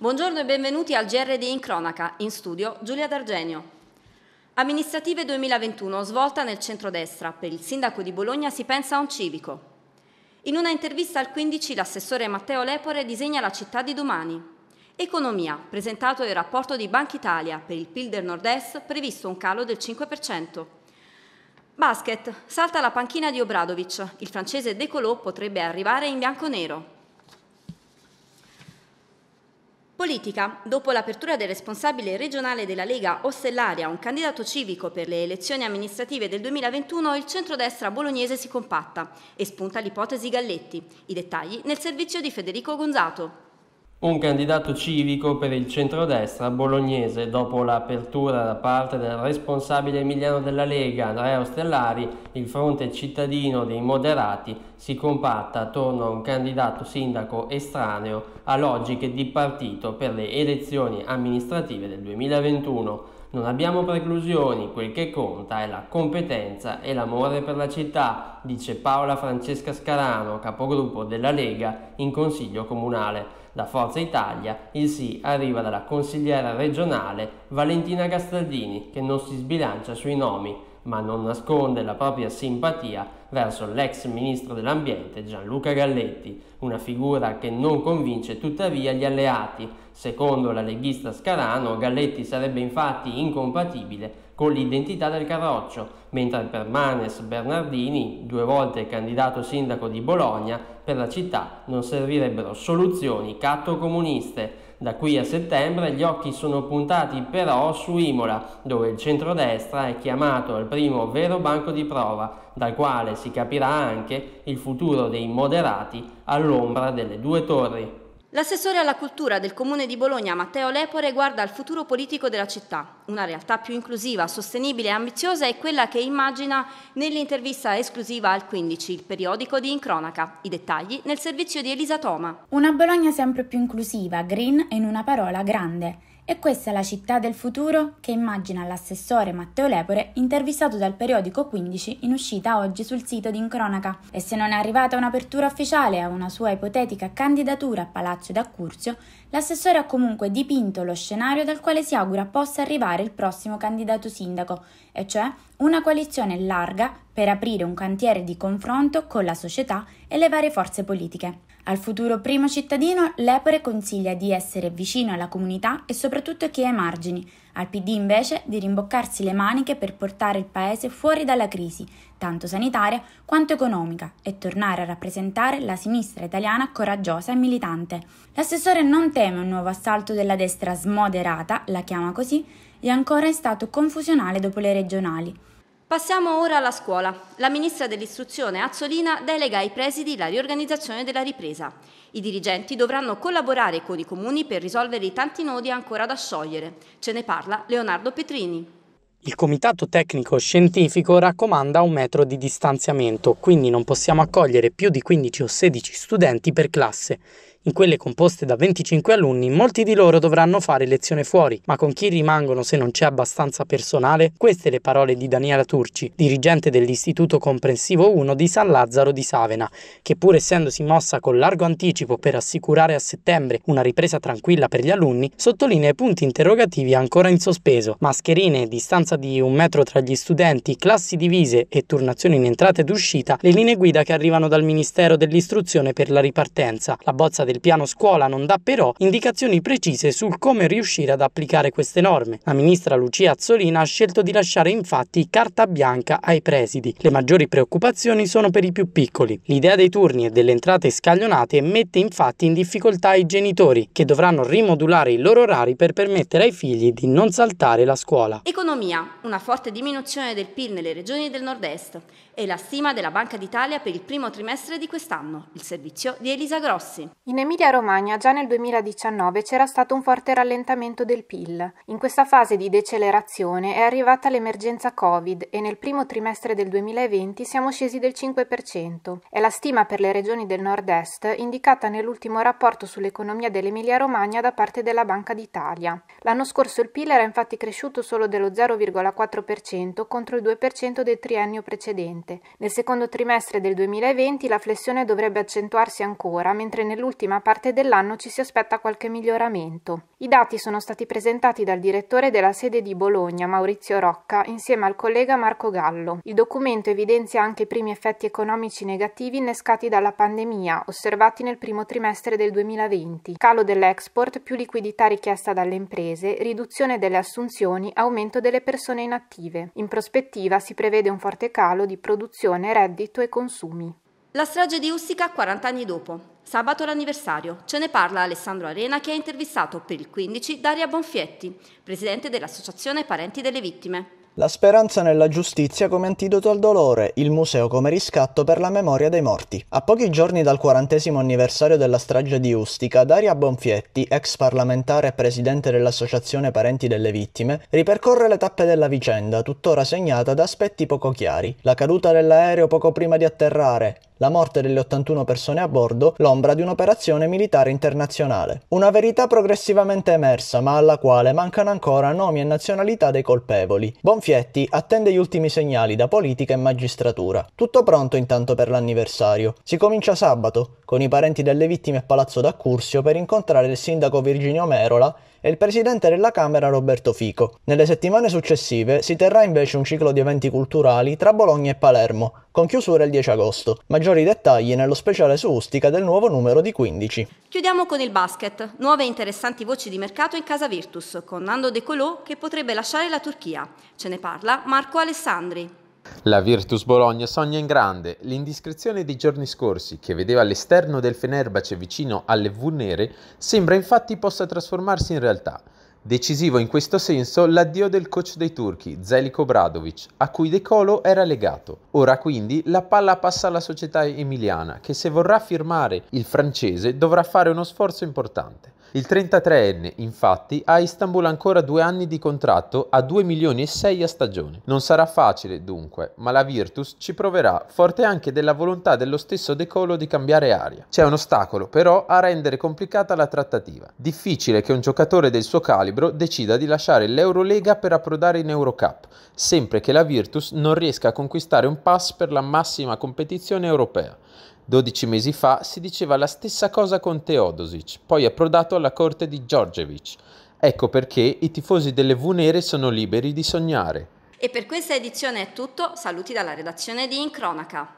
Buongiorno e benvenuti al GRD in cronaca, in studio Giulia D'Argenio. Amministrative 2021, svolta nel centrodestra, per il sindaco di Bologna si pensa a un civico. In una intervista al 15 l'assessore Matteo Lepore disegna la città di domani. Economia, presentato il rapporto di Banca Italia, per il PIL del nord-est previsto un calo del 5%. Basket, salta la panchina di Obradovic, il francese De Colò potrebbe arrivare in bianco-nero. Politica. Dopo l'apertura del responsabile regionale della Lega Ostellaria, un candidato civico per le elezioni amministrative del 2021, il centrodestra bolognese si compatta e spunta l'ipotesi Galletti. I dettagli nel servizio di Federico Gonzato un candidato civico per il centrodestra bolognese dopo l'apertura da parte del responsabile emiliano della Lega Andrea Ostellari, il fronte cittadino dei moderati si compatta attorno a un candidato sindaco estraneo a logiche di partito per le elezioni amministrative del 2021. Non abbiamo preclusioni, quel che conta è la competenza e l'amore per la città, dice Paola Francesca Scarano, capogruppo della Lega in Consiglio Comunale. Da Forza Italia il sì arriva dalla consigliera regionale Valentina Castaldini che non si sbilancia sui nomi ma non nasconde la propria simpatia verso l'ex ministro dell'ambiente Gianluca Galletti, una figura che non convince tuttavia gli alleati. Secondo la leghista Scarano, Galletti sarebbe infatti incompatibile con l'identità del Carroccio, mentre per Manes Bernardini, due volte candidato sindaco di Bologna, per la città non servirebbero soluzioni cattocomuniste. Da qui a settembre gli occhi sono puntati però su Imola, dove il centrodestra è chiamato al primo vero banco di prova, dal quale si capirà anche il futuro dei moderati all'ombra delle due torri. L'assessore alla cultura del Comune di Bologna, Matteo Lepore, guarda al futuro politico della città. Una realtà più inclusiva, sostenibile e ambiziosa è quella che immagina nell'intervista esclusiva al 15, il periodico di Incronaca. I dettagli nel servizio di Elisa Toma. Una Bologna sempre più inclusiva, green e in una parola grande. E questa è la città del futuro che immagina l'assessore Matteo Lepore intervistato dal periodico 15 in uscita oggi sul sito di Incronaca. E se non è arrivata un'apertura ufficiale a una sua ipotetica candidatura a Palazzo d'Accurzio, L'assessore ha comunque dipinto lo scenario dal quale si augura possa arrivare il prossimo candidato sindaco, e cioè una coalizione larga per aprire un cantiere di confronto con la società e le varie forze politiche. Al futuro primo cittadino, l'Epore consiglia di essere vicino alla comunità e soprattutto chi è ai margini, al PD invece di rimboccarsi le maniche per portare il Paese fuori dalla crisi, tanto sanitaria quanto economica, e tornare a rappresentare la sinistra italiana coraggiosa e militante. L'assessore non teme un nuovo assalto della destra smoderata, la chiama così, e ancora in stato confusionale dopo le regionali. Passiamo ora alla scuola. La ministra dell'istruzione Azzolina delega ai presidi la riorganizzazione della ripresa. I dirigenti dovranno collaborare con i comuni per risolvere i tanti nodi ancora da sciogliere. Ce ne parla Leonardo Petrini. Il comitato tecnico scientifico raccomanda un metro di distanziamento, quindi non possiamo accogliere più di 15 o 16 studenti per classe. In quelle composte da 25 alunni, molti di loro dovranno fare lezione fuori, ma con chi rimangono se non c'è abbastanza personale? Queste le parole di Daniela Turci, dirigente dell'Istituto Comprensivo 1 di San Lazzaro di Savena, che pur essendosi mossa con largo anticipo per assicurare a settembre una ripresa tranquilla per gli alunni, sottolinea i punti interrogativi ancora in sospeso. Mascherine, distanza di un metro tra gli studenti, classi divise e turnazioni in entrata ed uscita, le linee guida che arrivano dal Ministero dell'Istruzione per la ripartenza. La bozza del piano scuola non dà però indicazioni precise sul come riuscire ad applicare queste norme. La ministra Lucia Azzolina ha scelto di lasciare infatti carta bianca ai presidi. Le maggiori preoccupazioni sono per i più piccoli. L'idea dei turni e delle entrate scaglionate mette infatti in difficoltà i genitori, che dovranno rimodulare i loro orari per permettere ai figli di non saltare la scuola. Economia, una forte diminuzione del PIL nelle regioni del nord-est e la stima della Banca d'Italia per il primo trimestre di quest'anno, il servizio di Elisa Grossi. In Emilia-Romagna già nel 2019 c'era stato un forte rallentamento del PIL. In questa fase di decelerazione è arrivata l'emergenza Covid e nel primo trimestre del 2020 siamo scesi del 5%. È la stima per le regioni del nord-est indicata nell'ultimo rapporto sull'economia dell'Emilia-Romagna da parte della Banca d'Italia. L'anno scorso il PIL era infatti cresciuto solo dello 0,4% contro il 2% del triennio precedente. Nel secondo trimestre del 2020 la flessione dovrebbe accentuarsi ancora, mentre nell'ultimo ultima parte dell'anno ci si aspetta qualche miglioramento. I dati sono stati presentati dal direttore della sede di Bologna, Maurizio Rocca, insieme al collega Marco Gallo. Il documento evidenzia anche i primi effetti economici negativi innescati dalla pandemia, osservati nel primo trimestre del 2020. Calo dell'export, più liquidità richiesta dalle imprese, riduzione delle assunzioni, aumento delle persone inattive. In prospettiva si prevede un forte calo di produzione, reddito e consumi. La strage di Ustica 40 anni dopo. Sabato l'anniversario. Ce ne parla Alessandro Arena che ha intervistato per il 15 Daria Bonfietti, presidente dell'Associazione Parenti delle Vittime. La speranza nella giustizia come antidoto al dolore, il museo come riscatto per la memoria dei morti. A pochi giorni dal quarantesimo anniversario della strage di Ustica, Daria Bonfietti, ex parlamentare e presidente dell'Associazione Parenti delle Vittime, ripercorre le tappe della vicenda, tuttora segnata da aspetti poco chiari. La caduta dell'aereo poco prima di atterrare, la morte delle 81 persone a bordo, l'ombra di un'operazione militare internazionale. Una verità progressivamente emersa, ma alla quale mancano ancora nomi e nazionalità dei colpevoli. Bonfietti attende gli ultimi segnali da politica e magistratura. Tutto pronto intanto per l'anniversario. Si comincia sabato, con i parenti delle vittime a Palazzo d'Accursio per incontrare il sindaco Virginio Merola e il presidente della Camera Roberto Fico. Nelle settimane successive si terrà invece un ciclo di eventi culturali tra Bologna e Palermo, con chiusura il 10 agosto. Maggiori dettagli nello speciale su Ustica del nuovo numero di 15. Chiudiamo con il basket. Nuove e interessanti voci di mercato in casa Virtus, con Nando De Colò che potrebbe lasciare la Turchia. Ce ne parla Marco Alessandri. La Virtus Bologna sogna in grande. L'indiscrezione dei giorni scorsi, che vedeva l'esterno del Fenerbahce vicino alle V nere, sembra infatti possa trasformarsi in realtà. Decisivo in questo senso l'addio del coach dei turchi, Zeliko Bradovic, a cui De Colo era legato. Ora quindi la palla passa alla società emiliana, che se vorrà firmare il francese dovrà fare uno sforzo importante. Il 33enne, infatti, ha a Istanbul ancora due anni di contratto a 2 milioni e 6 a stagione. Non sarà facile, dunque, ma la Virtus ci proverà, forte anche della volontà dello stesso De Colo di cambiare aria. C'è un ostacolo, però, a rendere complicata la trattativa. Difficile che un giocatore del suo calibro decida di lasciare l'Eurolega per approdare in Eurocup, sempre che la Virtus non riesca a conquistare un pass per la massima competizione europea. 12 mesi fa si diceva la stessa cosa con Teodosic, poi approdato alla corte di Djordjevic. Ecco perché i tifosi delle V nere sono liberi di sognare. E per questa edizione è tutto, saluti dalla redazione di In Cronaca.